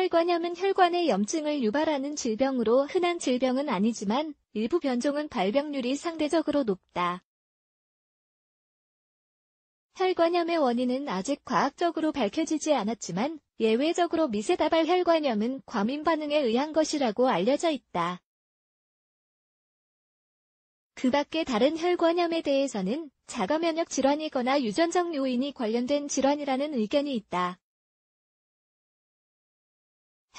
혈관염은 혈관의 염증을 유발하는 질병으로 흔한 질병은 아니지만 일부 변종은 발병률이 상대적으로 높다. 혈관염의 원인은 아직 과학적으로 밝혀지지 않았지만 예외적으로 미세다발 혈관염은 과민 반응에 의한 것이라고 알려져 있다. 그 밖에 다른 혈관염에 대해서는 자가면역 질환이거나 유전적 요인이 관련된 질환이라는 의견이 있다.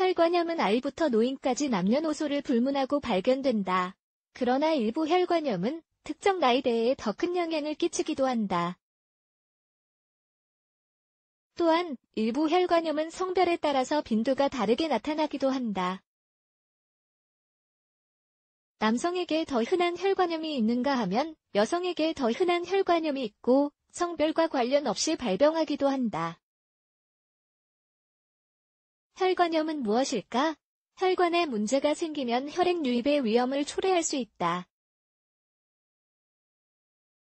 혈관염은 아이부터 노인까지 남녀노소를 불문하고 발견된다. 그러나 일부 혈관염은 특정 나이대에 더 큰 영향을 끼치기도 한다. 또한 일부 혈관염은 성별에 따라서 빈도가 다르게 나타나기도 한다. 남성에게 더 흔한 혈관염이 있는가 하면 여성에게 더 흔한 혈관염이 있고 성별과 관련 없이 발병하기도 한다. 혈관염은 무엇일까? 혈관에 문제가 생기면 혈액 유입의 위험을 초래할 수 있다.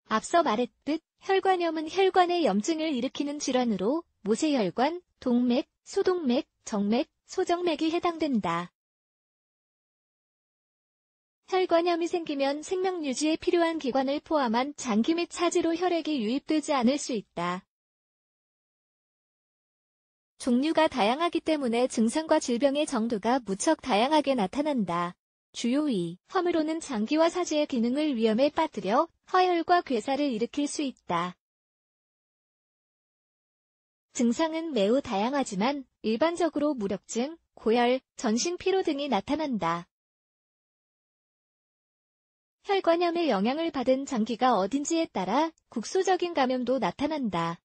앞서 말했듯 혈관염은 혈관의 염증을 일으키는 질환으로 모세혈관, 동맥, 소동맥, 정맥, 소정맥이 해당된다. 혈관염이 생기면 생명 유지에 필요한 기관을 포함한 장기 및 차지로 혈액이 유입되지 않을 수 있다. 종류가 다양하기 때문에 증상과 질병의 정도가 무척 다양하게 나타난다. 주요 2. 허물로는 장기와 사지의 기능을 위험에 빠뜨려 허혈과 괴사를 일으킬 수 있다. 증상은 매우 다양하지만 일반적으로 무력증, 고열, 전신 피로 등이 나타난다. 혈관염의 영향을 받은 장기가 어딘지에 따라 국소적인 감염도 나타난다.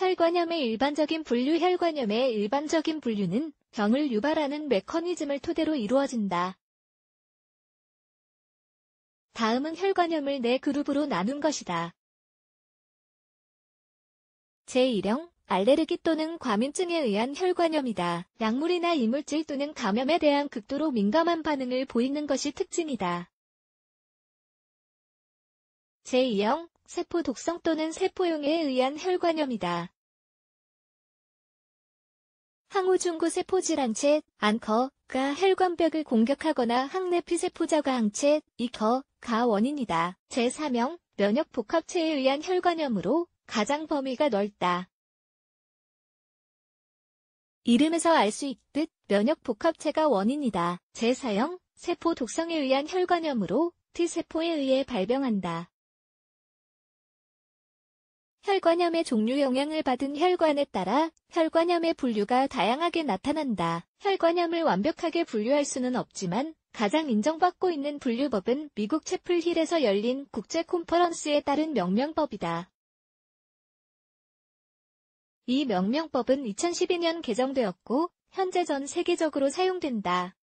혈관염의 일반적인 분류 혈관염의 일반적인 분류는 병을 유발하는 메커니즘을 토대로 이루어진다. 다음은 혈관염을 네 그룹으로 나눈 것이다. 제1형 알레르기 또는 과민증에 의한 혈관염이다. 약물이나 이물질 또는 감염에 대한 극도로 민감한 반응을 보이는 것이 특징이다. 제2형 세포 독성 또는 세포용에 의한 혈관염이다. 항우중구 세포질항체, 안커가 혈관벽을 공격하거나 항내피세포자가 항체, 이커, 가 원인이다. 제3형, 면역복합체에 의한 혈관염으로 가장 범위가 넓다. 이름에서 알 수 있듯 면역복합체가 원인이다. 제4형, 세포 독성에 의한 혈관염으로 T세포에 의해 발병한다. 혈관염의 종류 영향을 받은 혈관에 따라 혈관염의 분류가 다양하게 나타난다. 혈관염을 완벽하게 분류할 수는 없지만 가장 인정받고 있는 분류법은 미국 채플힐에서 열린 국제 콘퍼런스에 따른 명명법이다. 이 명명법은 2012년 개정되었고 현재 전 세계적으로 사용된다.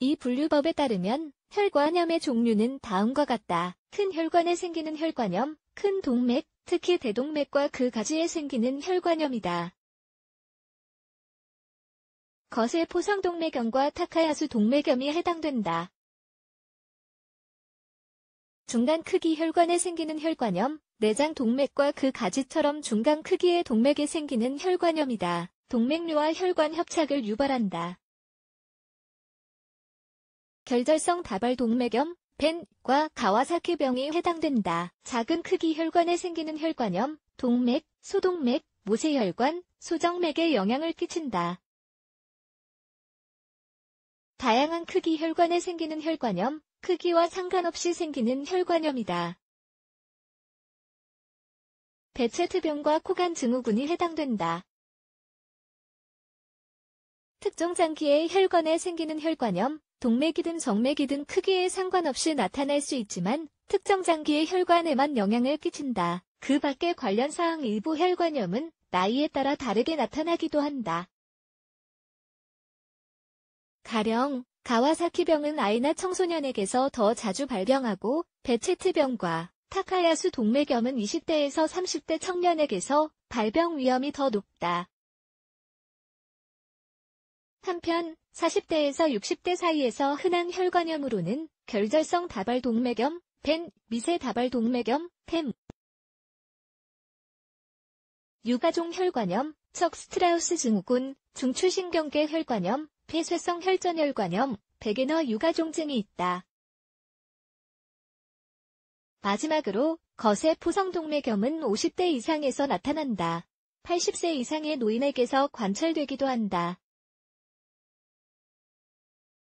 이 분류법에 따르면 혈관염의 종류는 다음과 같다. 큰 혈관에 생기는 혈관염, 큰 동맥, 특히 대동맥과 그 가지에 생기는 혈관염이다. 거세 포상동맥염과 타카야수 동맥염이 해당된다. 중간 크기 혈관에 생기는 혈관염, 내장 동맥과 그 가지처럼 중간 크기의 동맥에 생기는 혈관염이다. 동맥류와 혈관 협착을 유발한다. 결절성 다발동맥염, 벤과 가와사키병이 해당된다. 작은 크기 혈관에 생기는 혈관염, 동맥, 소동맥, 모세혈관, 소정맥에 영향을 끼친다. 다양한 크기 혈관에 생기는 혈관염, 크기와 상관없이 생기는 혈관염이다. 배체트병과 코간 증후군이 해당된다. 특정 장기의 혈관에 생기는 혈관염, 동맥이든 정맥이든 크기에 상관없이 나타날 수 있지만 특정 장기의 혈관에만 영향을 끼친다. 그밖의 관련 사항 일부 혈관염은 나이에 따라 다르게 나타나기도 한다. 가령 가와사키병은 아이나 청소년에게서 더 자주 발병하고 배체트병과 타카야수 동맥염은 20대에서 30대 청년에게서 발병 위험이 더 높다. 한편 40대에서 60대 사이에서 흔한 혈관염으로는 결절성 다발동맥염, 벤, 미세 다발동맥염, 팸, 유가종 혈관염, 척 스트라우스 증후군, 중추신경계 혈관염, 폐쇄성 혈전혈관염, 베게너 유가종증이 있다. 마지막으로 거세 포성동맥염은 50대 이상에서 나타난다. 80세 이상의 노인에게서 관찰되기도 한다.